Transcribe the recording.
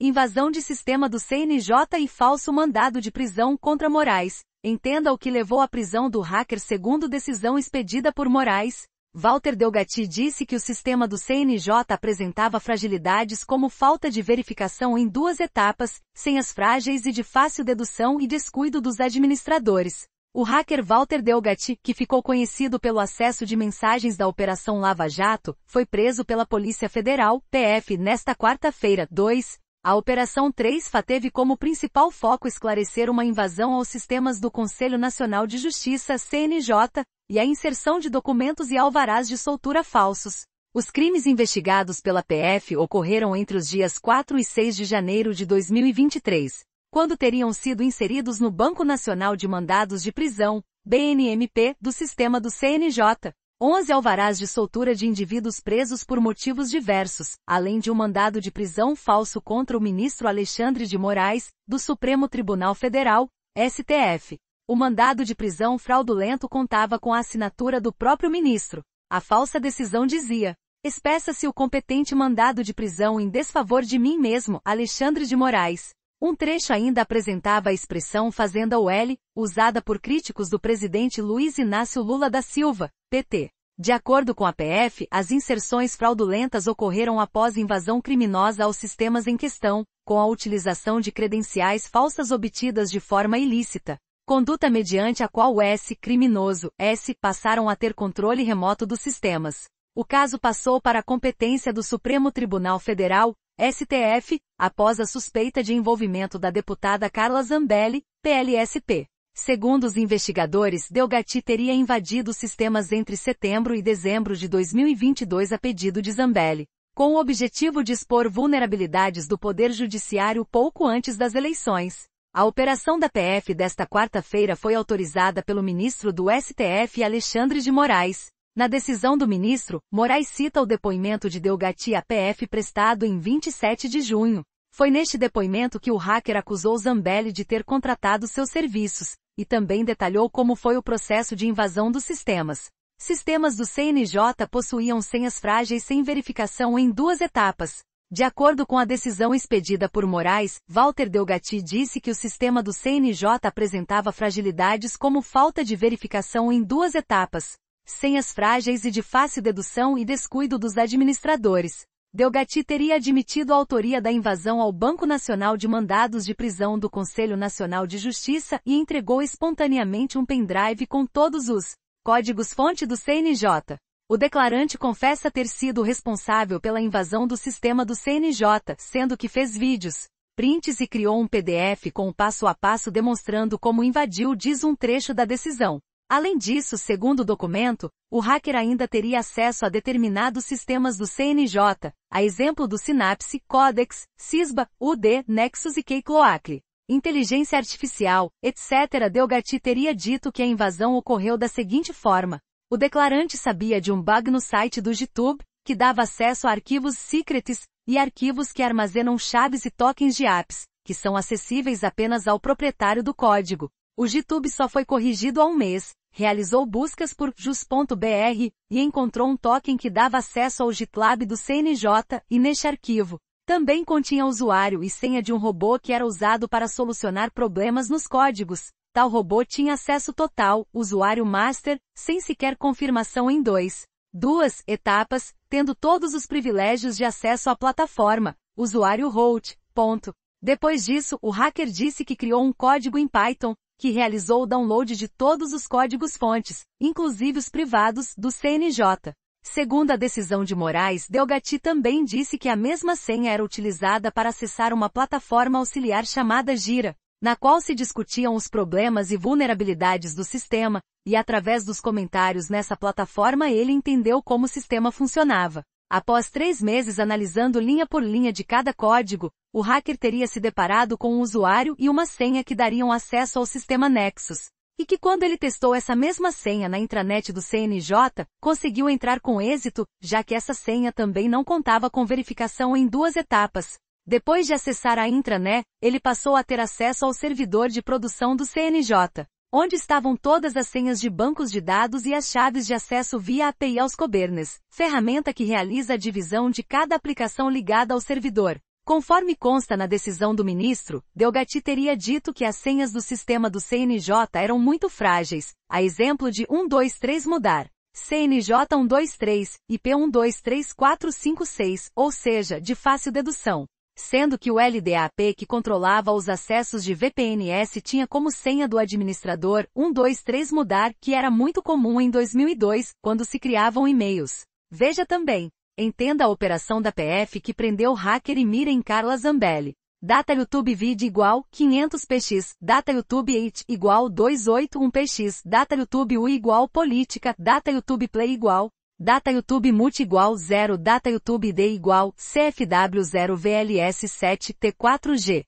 Invasão de sistema do CNJ e falso mandado de prisão contra Moraes. Entenda o que levou à prisão do hacker segundo decisão expedida por Moraes. Walter Delgatti disse que o sistema do CNJ apresentava fragilidades como falta de verificação em duas etapas, senhas frágeis e de fácil dedução e descuido dos administradores. O hacker Walter Delgatti, que ficou conhecido pelo acesso de mensagens da Operação Lava Jato, foi preso pela Polícia Federal, PF, nesta quarta-feira, 2, a Operação 3FA teve como principal foco esclarecer uma invasão aos sistemas do Conselho Nacional de Justiça, CNJ, e a inserção de documentos e alvarás de soltura falsos. Os crimes investigados pela PF ocorreram entre os dias 4 e 6 de janeiro de 2023, quando teriam sido inseridos no Banco Nacional de Mandados de Prisão, BNMP, do sistema do CNJ, 11 alvarás de soltura de indivíduos presos por motivos diversos, além de um mandado de prisão falso contra o ministro Alexandre de Moraes, do Supremo Tribunal Federal, STF. O mandado de prisão fraudulento contava com a assinatura do próprio ministro. A falsa decisão dizia: Espeça-se o competente mandado de prisão em desfavor de mim mesmo, Alexandre de Moraes, um trecho ainda apresentava a expressão Fazenda L, usada por críticos do presidente Luiz Inácio Lula da Silva, PT. De acordo com a PF, as inserções fraudulentas ocorreram após invasão criminosa aos sistemas em questão, com a utilização de credenciais falsas obtidas de forma ilícita, conduta mediante a qual o S, criminoso, S, passaram a ter controle remoto dos sistemas. O caso passou para a competência do Supremo Tribunal Federal, STF, após a suspeita de envolvimento da deputada Carla Zambelli, PLSP. Segundo os investigadores, Delgatti teria invadido sistemas entre setembro e dezembro de 2022 a pedido de Zambelli, com o objetivo de expor vulnerabilidades do Poder Judiciário pouco antes das eleições. A operação da PF desta quarta-feira foi autorizada pelo ministro do STF Alexandre de Moraes, na decisão do ministro, Moraes cita o depoimento de Delgatti à PF prestado em 27 de junho. Foi neste depoimento que o hacker acusou Zambelli de ter contratado seus serviços, e também detalhou como foi o processo de invasão dos sistemas. Sistemas do CNJ possuíam senhas frágeis sem verificação em duas etapas. De acordo com a decisão expedida por Moraes, Walter Delgatti disse que o sistema do CNJ apresentava fragilidades como falta de verificação em duas etapas, senhas frágeis e de fácil dedução e descuido dos administradores. Delgatti teria admitido a autoria da invasão ao Banco Nacional de Mandados de Prisão do Conselho Nacional de Justiça e entregou espontaneamente um pendrive com todos os códigos-fonte do CNJ. O declarante confessa ter sido responsável pela invasão do sistema do CNJ, sendo que fez vídeos, prints e criou um PDF com o passo a passo demonstrando como invadiu diz um trecho da decisão. Além disso, segundo o documento, o hacker ainda teria acesso a determinados sistemas do CNJ, a exemplo do Synapse, Codex, Cisba, UD, Nexus e Keycloacle. Inteligência artificial, etc. Delgati teria dito que a invasão ocorreu da seguinte forma. O declarante sabia de um bug no site do GitHub, que dava acesso a arquivos secrets e arquivos que armazenam chaves e tokens de apps, que são acessíveis apenas ao proprietário do código. O GitHub só foi corrigido há um mês, realizou buscas por jus.br e encontrou um token que dava acesso ao GitLab do CNJ e neste arquivo. Também continha usuário e senha de um robô que era usado para solucionar problemas nos códigos. Tal robô tinha acesso total, usuário master, sem sequer confirmação em dois, duas etapas, tendo todos os privilégios de acesso à plataforma, usuário Holt, ponto. Depois disso, o hacker disse que criou um código em Python, que realizou o download de todos os códigos-fontes, inclusive os privados, do CNJ. Segundo a decisão de Moraes, Delgati também disse que a mesma senha era utilizada para acessar uma plataforma auxiliar chamada Gira, na qual se discutiam os problemas e vulnerabilidades do sistema, e através dos comentários nessa plataforma ele entendeu como o sistema funcionava. Após três meses analisando linha por linha de cada código, o hacker teria se deparado com um usuário e uma senha que dariam acesso ao sistema Nexus. E que quando ele testou essa mesma senha na intranet do CNJ, conseguiu entrar com êxito, já que essa senha também não contava com verificação em duas etapas. Depois de acessar a intranet, ele passou a ter acesso ao servidor de produção do CNJ. Onde estavam todas as senhas de bancos de dados e as chaves de acesso via API aos Kubernetes, ferramenta que realiza a divisão de cada aplicação ligada ao servidor. Conforme consta na decisão do ministro, Delgatti teria dito que as senhas do sistema do CNJ eram muito frágeis, a exemplo de 123 mudar. CNJ 123, IP 123456, ou seja, de fácil dedução sendo que o LDAP que controlava os acessos de VPNs tinha como senha do administrador 123 mudar, que era muito comum em 2002, quando se criavam e-mails. Veja também. Entenda a operação da PF que prendeu hacker e mira em Carla Zambelli. Data YouTube vid igual 500px, data YouTube 8 igual 281px, data YouTube U igual política, data YouTube Play igual Data YouTube Mult igual 0 Data YouTube D igual CFW 0 VLS 7 T4G